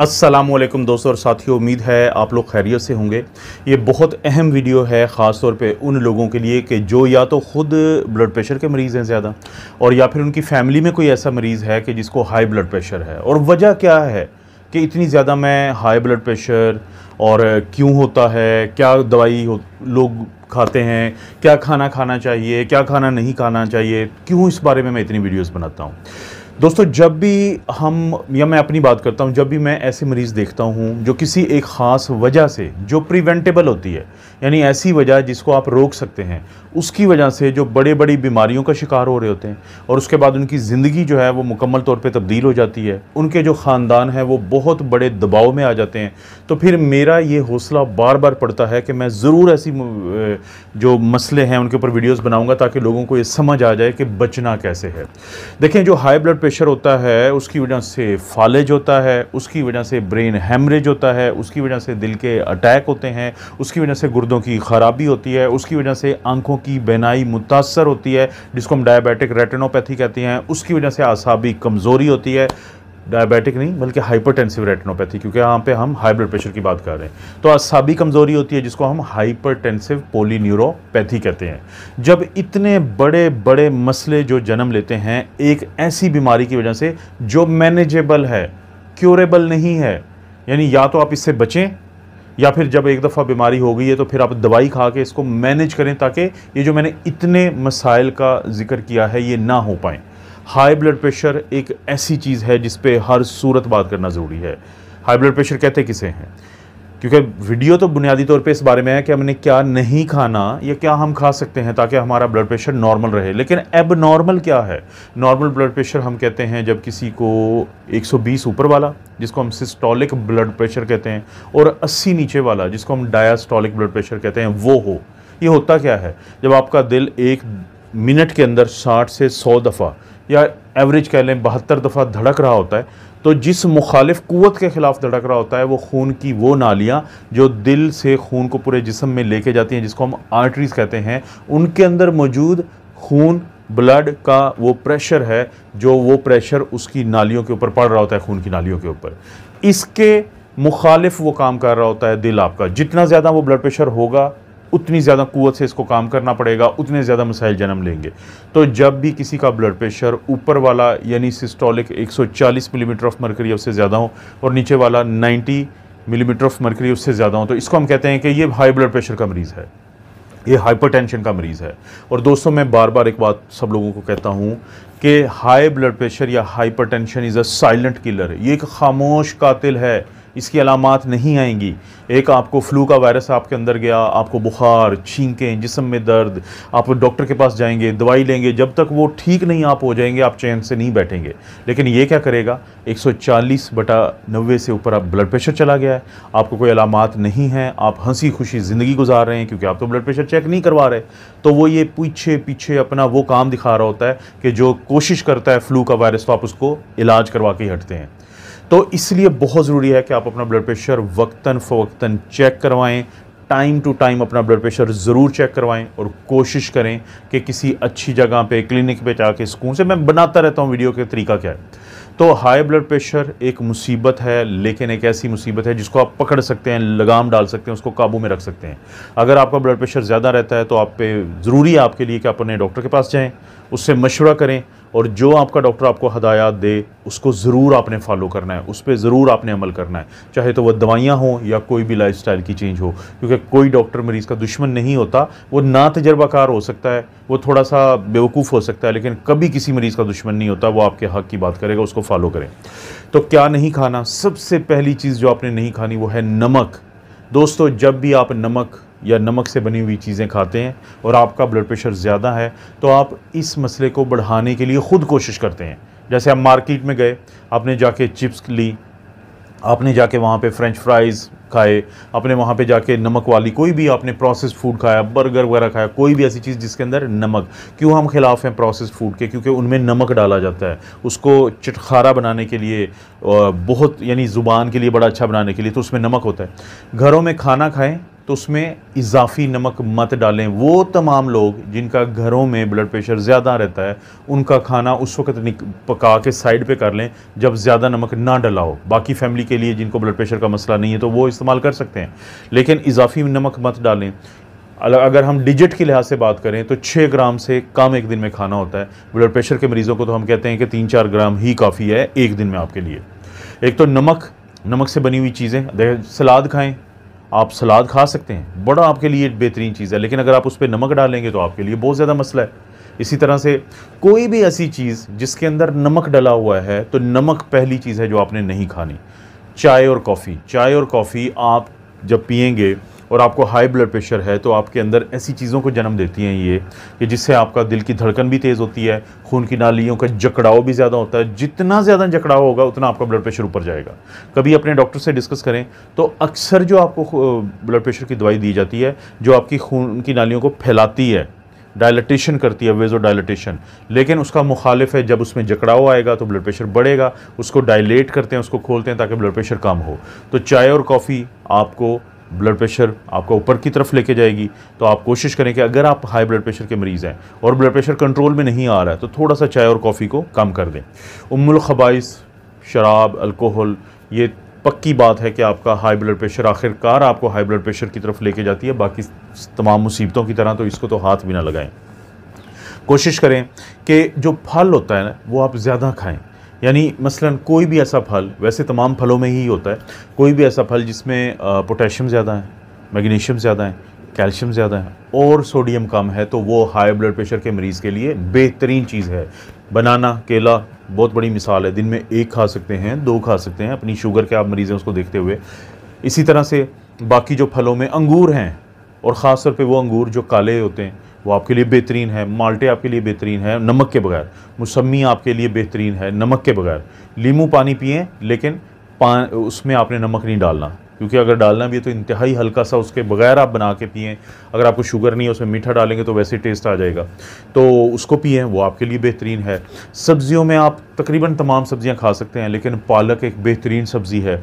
असलम दोस्तों और साथियों उम्मीद है आप लोग खैरियत से होंगे ये बहुत अहम वीडियो है ख़ास तौर पे उन लोगों के लिए कि जो या तो ख़ुद ब्लड प्रेशर के मरीज़ हैं ज़्यादा और या फिर उनकी फैमिली में कोई ऐसा मरीज़ है कि जिसको हाई ब्लड प्रेशर है और वजह क्या है कि इतनी ज़्यादा मैं हाई ब्लड प्रेशर और क्यों होता है क्या दवाई हो, लोग खाते हैं क्या खाना खाना चाहिए क्या खाना नहीं खाना चाहिए क्यों इस बारे में मैं इतनी वीडियोज़ बनाता हूँ दोस्तों जब भी हम या मैं अपनी बात करता हूँ जब भी मैं ऐसे मरीज़ देखता हूँ जो किसी एक ख़ास वजह से जो प्रिवेंटेबल होती है यानी ऐसी वजह जिसको आप रोक सकते हैं उसकी वजह से जो बड़े बड़ी बीमारियों का शिकार हो रहे होते हैं और उसके बाद उनकी ज़िंदगी जो है वो मुकम्मल तौर पर तब्दील हो जाती है उनके जो ख़ानदान हैं वो बहुत बड़े दबाव में आ जाते हैं तो फिर मेरा ये हौसला बार बार पड़ता है कि मैं ज़रूर ऐसी जो मसले हैं उनके ऊपर वीडियोज़ बनाऊँगा ताकि लोगों को ये समझ आ जाए कि बचना कैसे है देखें जो हाई ब्लड प्रेशर होता है उसकी वजह से फॉलेज होता है उसकी वजह से ब्रेन हेमरेज होता है उसकी वजह से दिल के अटैक होते हैं उसकी वजह से गुर्दों की ख़राबी होती है उसकी वजह से आंखों की बेनाई मुतासर होती है जिसको हम डायबिटिक रेटिनोपैथी कहते हैं उसकी वजह से आसाबी कमज़ोरी होती है डायबिटिक नहीं बल्कि हाइपरटेंसिव रेटिनोपैथी क्योंकि यहाँ पे हम हाई ब्लड प्रेशर की बात कर रहे हैं तो असाबी कमज़ोरी होती है जिसको हम हाइपरटेंसिव पोलीन्यूरोपैथी कहते हैं जब इतने बड़े बड़े मसले जो जन्म लेते हैं एक ऐसी बीमारी की वजह से जो मैनेजेबल है क्योरेबल नहीं है यानी या तो आप इससे बचें या फिर जब एक दफ़ा बीमारी हो गई है तो फिर आप दवाई खा के इसको मैनेज करें ताकि ये जो मैंने इतने मसाइल का जिक्र किया है ये ना हो पाएँ हाई ब्लड प्रेशर एक ऐसी चीज़ है जिस हर सूरत बात करना ज़रूरी है हाई ब्लड प्रेशर कहते किसे हैं क्योंकि वीडियो तो बुनियादी तौर पे इस बारे में है कि हमने क्या नहीं खाना या क्या हम खा सकते हैं ताकि हमारा ब्लड प्रेशर नॉर्मल रहे लेकिन एब नॉर्मल क्या है नॉर्मल ब्लड प्रेशर हम कहते हैं जब किसी को 120 ऊपर वाला जिसको हम सिस्टोलिक ब्लड प्रेशर कहते हैं और 80 नीचे वाला जिसको हम डायास्टोलिक ब्लड प्रेशर कहते हैं वो हो ये होता क्या है जब आपका दिल एक मिनट के अंदर 60 से 100 दफ़ा या एवरेज कह लें बहत्तर दफ़ा धड़क रहा होता है तो जिस मुखालिफ कुत के ख़िलाफ़ धड़क रहा होता है वो खून की वो नालियाँ जो दिल से खून को पूरे जिसम में लेके जाती हैं जिसको हम आर्टरीज़ कहते हैं उनके अंदर मौजूद खून ब्लड का वो प्रेशर है जो वो प्रेशर उसकी नालियों के ऊपर पड़ रहा होता है खून की नालियों के ऊपर इसके मुखालिफ वो काम कर रहा होता है दिल आपका जितना ज़्यादा वो ब्लड प्रेशर होगा उतनी ज़्यादा कुत से इसको काम करना पड़ेगा उतने ज़्यादा मसाइल जन्म लेंगे तो जब भी किसी का ब्लड प्रेशर ऊपर वाला यानी सिस्टोलिक 140 मिलीमीटर ऑफ मरकरी उससे ज़्यादा हो और नीचे वाला 90 मिलीमीटर ऑफ मरकरी उससे ज़्यादा हो तो इसको हम कहते हैं कि ये हाई ब्लड प्रेशर का मरीज़ है ये हाइपर का मरीज़ है और दोस्तों मैं बार बार एक बात सब लोगों को कहता हूँ कि हाई ब्लड प्रेशर या hyper is a silent killer ये एक खामोश कातिल है इसकी अलामत नहीं आएंगी एक आपको फ्लू का वायरस आपके अंदर गया आपको बुखार छींकें जिसम में दर्द आप डॉक्टर के पास जाएंगे दवाई लेंगे जब तक वो ठीक नहीं आप हो जाएंगे आप चैन से नहीं बैठेंगे लेकिन ये क्या करेगा 140 बटा नब्बे से ऊपर आप ब्लड प्रेशर चला गया है आपको कोई अलामत नहीं है आप हंसी खुशी ज़िंदगी गुजार रहे हैं क्योंकि आप तो ब्लड प्रेशर चेक नहीं करवा रहे तो वो ये पीछे पीछे अपना वो काम दिखा रहा होता है कि जो कोशिश करता है फ्लू का वायरस तो आप उसको इलाज करवा के हटते हैं तो इसलिए बहुत ज़रूरी है कि आप अपना ब्लड प्रेशर वक्ता फ़वक्ता चेक करवाएँ टाइम टू टाइम अपना ब्लड प्रेशर ज़रूर चेक करवाएं और कोशिश करें कि किसी अच्छी जगह पे क्लिनिक पे जाके सुकून से मैं बनाता रहता हूँ वीडियो के तरीका क्या है तो हाई ब्लड प्रेशर एक मुसीबत है लेकिन एक ऐसी मुसीबत है जिसको आप पकड़ सकते हैं लगाम डाल सकते हैं उसको काबू में रख सकते हैं अगर आपका ब्लड प्रेशर ज़्यादा रहता है तो आप पे ज़रूरी है आपके लिए कि आप अपने डॉक्टर के पास जाएँ उससे मशवरा करें और जो आपका डॉक्टर आपको हदायत दे उसको ज़रूर आपने फॉलो करना है उस पर ज़रूर आपने अमल करना है चाहे तो वह दवाइयाँ हों या कोई भी लाइफ स्टाइल की चेंज हो क्योंकि कोई डॉक्टर मरीज़ का दुश्मन नहीं होता वो ना तजर्बाकार हो सकता है वो थोड़ा सा बेवकूफ़ हो सकता है लेकिन कभी किसी मरीज़ का दुश्मन नहीं होता वो आपके हक़ की बात करेगा उसको फॉलो करें तो क्या नहीं खाना सबसे पहली चीज़ जो आपने नहीं खानी वो है नमक दोस्तों जब भी आप नमक या नमक से बनी हुई चीज़ें खाते हैं और आपका ब्लड प्रेशर ज़्यादा है तो आप इस मसले को बढ़ाने के लिए ख़ुद कोशिश करते हैं जैसे आप मार्केट में गए आपने जाके चिप्स ली आपने जाके वहाँ पे फ्रेंच फ्राइज़ खाए अपने वहाँ पे जाके नमक वाली कोई भी आपने प्रोसेस फूड खाया बर्गर वगैरह खाया कोई भी ऐसी चीज़ जिसके अंदर नमक क्यों हम खिलाफ हैं प्रोसेस फूड के क्योंकि उनमें नमक डाला जाता है उसको चटखारा बनाने के लिए बहुत यानी ज़ुबान के लिए बड़ा अच्छा बनाने के लिए तो उसमें नमक होता है घरों में खाना खाएँ तो उसमें इजाफी नमक मत डालें वो तमाम लोग जिनका घरों में ब्लड प्रेशर ज़्यादा रहता है उनका खाना उस वक्त पका के साइड पे कर लें जब ज़्यादा नमक ना डलाओ बाकी फैमिली के लिए जिनको ब्लड प्रेशर का मसला नहीं है तो वो इस्तेमाल कर सकते हैं लेकिन इजाफी नमक मत डालें अगर हम डिजिट के लिहाज से बात करें तो छः ग्राम से कम एक दिन में खाना होता है ब्लड प्रेशर के मरीज़ों को तो हम कहते हैं कि तीन चार ग्राम ही काफ़ी है एक दिन में आपके लिए एक तो नमक नमक से बनी हुई चीज़ें सलाद खाएं आप सलाद खा सकते हैं बड़ा आपके लिए बेहतरीन चीज़ है लेकिन अगर आप उस पर नमक डालेंगे तो आपके लिए बहुत ज़्यादा मसला है इसी तरह से कोई भी ऐसी चीज़ जिसके अंदर नमक डला हुआ है तो नमक पहली चीज़ है जो आपने नहीं खानी चाय और कॉफ़ी चाय और कॉफ़ी आप जब पियेंगे और आपको हाई ब्लड प्रेशर है तो आपके अंदर ऐसी चीज़ों को जन्म देती हैं ये कि जिससे आपका दिल की धड़कन भी तेज़ होती है खून की नालियों का जकड़ाव भी ज़्यादा होता है जितना ज़्यादा जकड़ाव होगा उतना आपका ब्लड प्रेशर ऊपर जाएगा कभी अपने डॉक्टर से डिस्कस करें तो अक्सर जो आपको ब्लड प्रेशर की दवाई दी जाती है जो आपकी खून की नालियों को फैलाती है डायलटेशन करती है वेजो डायलटेशन लेकिन उसका मुखालिफ है जब उसमें जकड़ाव आएगा तो ब्लड प्रेशर बढ़ेगा उसको डायलेट करते हैं उसको खोलते हैं ताकि ब्लड प्रेशर कम हो तो चाय और कॉफ़ी आपको ब्लड प्रेशर आपका ऊपर की तरफ लेके जाएगी तो आप कोशिश करें कि अगर आप हाई ब्लड प्रेशर के मरीज़ हैं और ब्लड प्रेशर कंट्रोल में नहीं आ रहा है तो थोड़ा सा चाय और कॉफ़ी को कम कर दें उमुल खबाइस शराब अल्कोहल ये पक्की बात है कि आपका हाई ब्लड प्रेशर आखिरकार आपको हाई ब्लड प्रेशर की तरफ लेके जाती है बाकी तमाम मुसीबतों की तरह तो इसको तो हाथ भी ना लगाएं कोशिश करें कि जो फल होता है ना वो आप ज़्यादा खाएं यानी मसलन कोई भी ऐसा फल वैसे तमाम फलों में ही होता है कोई भी ऐसा फल जिसमें पोटेशियम ज़्यादा है मैग्नीशियम ज़्यादा है कैल्शियम ज़्यादा है और सोडियम कम है तो वो हाई ब्लड प्रेशर के मरीज़ के लिए बेहतरीन चीज़ है बनाना केला बहुत बड़ी मिसाल है दिन में एक खा सकते हैं दो खा सकते हैं अपनी शुगर के आप मरीज़ हैं उसको देखते हुए इसी तरह से बाकी जो फलों में अंगूर हैं और ख़ास तौर पर वो अंगूर जो काले होते हैं वो आपके लिए बेहतरीन है माल्टे आपके लिए बेहतरीन है नमक के बगैर मौसमी आपके लिए बेहतरीन है नमक के बगैर लीमू पानी पिए लेकिन पा उसमें आपने नमक नहीं डालना क्योंकि अगर डालना भी है तो इंतहाई हल्का सा उसके बगैर आप बना के पिए अगर आपको शुगर नहीं है उसमें मीठा डालेंगे तो वैसे टेस्ट आ जाएगा तो उसको पिए वो आपके लिए बेहतरीन है सब्जियों में आप तकरीबन तमाम सब्जियां खा सकते हैं लेकिन पालक एक बेहतरीन सब्ज़ी है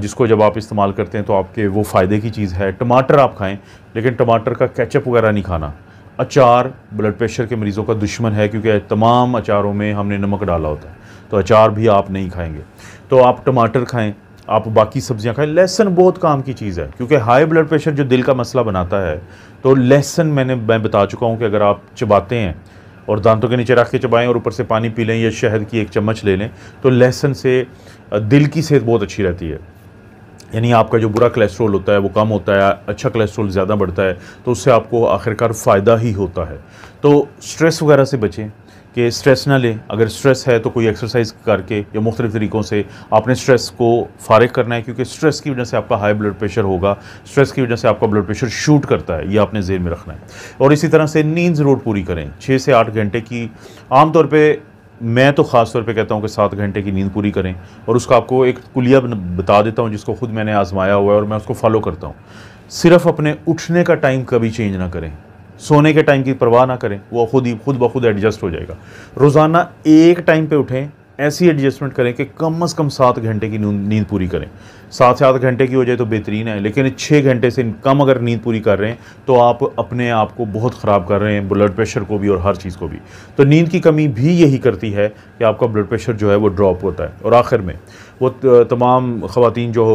जिसको जब आप इस्तेमाल करते हैं तो आपके वो फ़ायदे की चीज़ है टमाटर आप खाएँ लेकिन टमाटर का कैचअप वगैरह नहीं खाना अचार ब्लड प्रेशर के मरीज़ों का दुश्मन है क्योंकि तमाम अचारों में हमने नमक डाला होता है तो अचार भी आप नहीं खाएंगे तो आप टमाटर खाएं आप बाकी सब्जियां खाएं लहसन बहुत काम की चीज़ है क्योंकि हाई ब्लड प्रेशर जो दिल का मसला बनाता है तो लहसन मैंने मैं बता चुका हूँ कि अगर आप चबाते हैं और दांतों के नीचे रख के चबाएँ और ऊपर से पानी पी लें या शहद की एक चम्मच ले लें तो लहसन से दिल की सेहत बहुत अच्छी रहती है यानी आपका जो बुरा कोलेस्ट्रॉल होता है वो कम होता है अच्छा कोलेस्ट्रॉल ज़्यादा बढ़ता है तो उससे आपको आखिरकार फ़ायदा ही होता है तो स्ट्रेस वगैरह से बचें कि स्ट्रेस ना लें अगर स्ट्रेस है तो कोई एक्सरसाइज करके या मुख्तलिफ तरीक़ों से आपने स्ट्रेस को फारिग करना है क्योंकि स्ट्रेस की वजह से आपका हाई ब्लड प्रेशर होगा स्ट्रेस की वजह से आपका ब्लड प्रेशर शूट करता है ये आपने जेन में रखना है और इसी तरह से नींद ज़रूर पूरी करें छः से आठ घंटे की आमतौर पर मैं तो ख़ास तौर पे कहता हूँ कि सात घंटे की नींद पूरी करें और उसका आपको एक कुलिया बता देता हूँ जिसको खुद मैंने आजमाया हुआ है और मैं उसको फॉलो करता हूँ सिर्फ अपने उठने का टाइम कभी चेंज ना करें सोने के टाइम की परवाह ना करें वो खुद ही खुद ब खुद एडजस्ट हो जाएगा रोज़ाना एक टाइम पे उठें ऐसी एडजस्टमेंट करें कि कम अज़ कम सात घंटे की नींद पूरी करें सात से आठ घंटे की हो जाए तो बेहतरीन है लेकिन छः घंटे से कम अगर नींद पूरी कर रहे हैं तो आप अपने आप को बहुत ख़राब कर रहे हैं ब्लड प्रेशर को भी और हर चीज़ को भी तो नींद की कमी भी यही करती है कि आपका ब्लड प्रेशर जो है वो ड्रॉप होता है और आखिर में वो तमाम ख़वान जो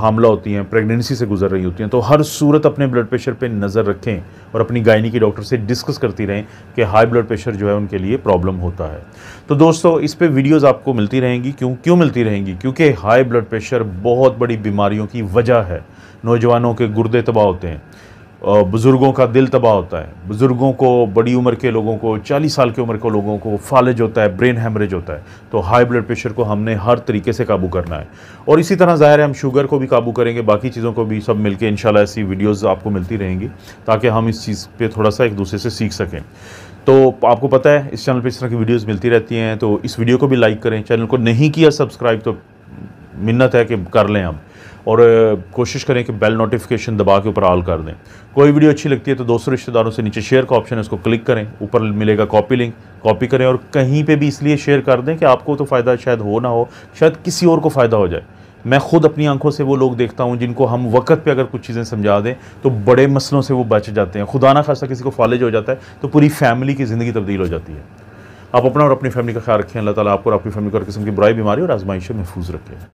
हामला होती हैं प्रेगनेंसी से गुजर रही होती हैं तो हर सूरत अपने ब्लड प्रेशर पर नज़र रखें और अपनी गायनी के डॉक्टर से डिस्कस करती रहें कि हाई ब्लड प्रेशर जो है उनके लिए प्रॉब्लम होता है तो दोस्तों इस पर वीडियोस आपको मिलती रहेंगी क्यों क्यों मिलती रहेंगी क्योंकि हाई ब्लड प्रेशर बहुत बड़ी बीमारियों की वजह है नौजवानों के गुर्दे तबाह होते हैं बुज़ुर्गों का दिल तबाह होता है बुज़ुर्गों को बड़ी उम्र के लोगों को 40 साल की उम्र के लोगों को फालज होता है ब्रेन हेमरेज होता है तो हाई ब्लड प्रेशर को हमने हर तरीके से काबू करना है और इसी तरह ज़ाहिर है हम शुगर को भी काबू करेंगे बाकी चीज़ों को भी सब मिलके इन ऐसी वीडियोज़ आपको मिलती रहेंगी ताकि हम इस चीज़ पर थोड़ा सा एक दूसरे से सीख सकें तो आपको पता है इस चैनल पर इस तरह की वीडियोज़ मिलती रहती हैं तो इस वीडियो को भी लाइक करें चैनल को नहीं किया सब्सक्राइब तो मिन्नत है कि कर लें हम और कोशिश करें कि बेल नोटिफिकेशन दबा के ऊपर ऑल कर दें कोई वीडियो अच्छी लगती है तो दोस्तों रिश्तेदारों से नीचे शेयर का ऑप्शन है उसको क्लिक करें ऊपर मिलेगा कॉपी लिंक कॉपी करें और कहीं पे भी इसलिए शेयर कर दें कि आपको तो फ़ायदा शायद हो ना हो शायद किसी और को फ़ायदा हो जाए मैं खुद अपनी आंखों से वो लोग देखता हूँ जिनको हम वक्त पे अगर कुछ चीज़ें समझा दें तो बड़े मसलों से वो बच जाते हैं खुदा ना खासा किसी को फॉलेज हो जाता है तो पूरी फैमिली की ज़िंदगी तब्दील हो जाती है आप अपना और अपनी फैमिली का ख्याल रखें अल्लाह ताला आपको और अपनी फैमिली को हर किस्म की बुराई बीमारी और आजमाइश महफूज रखें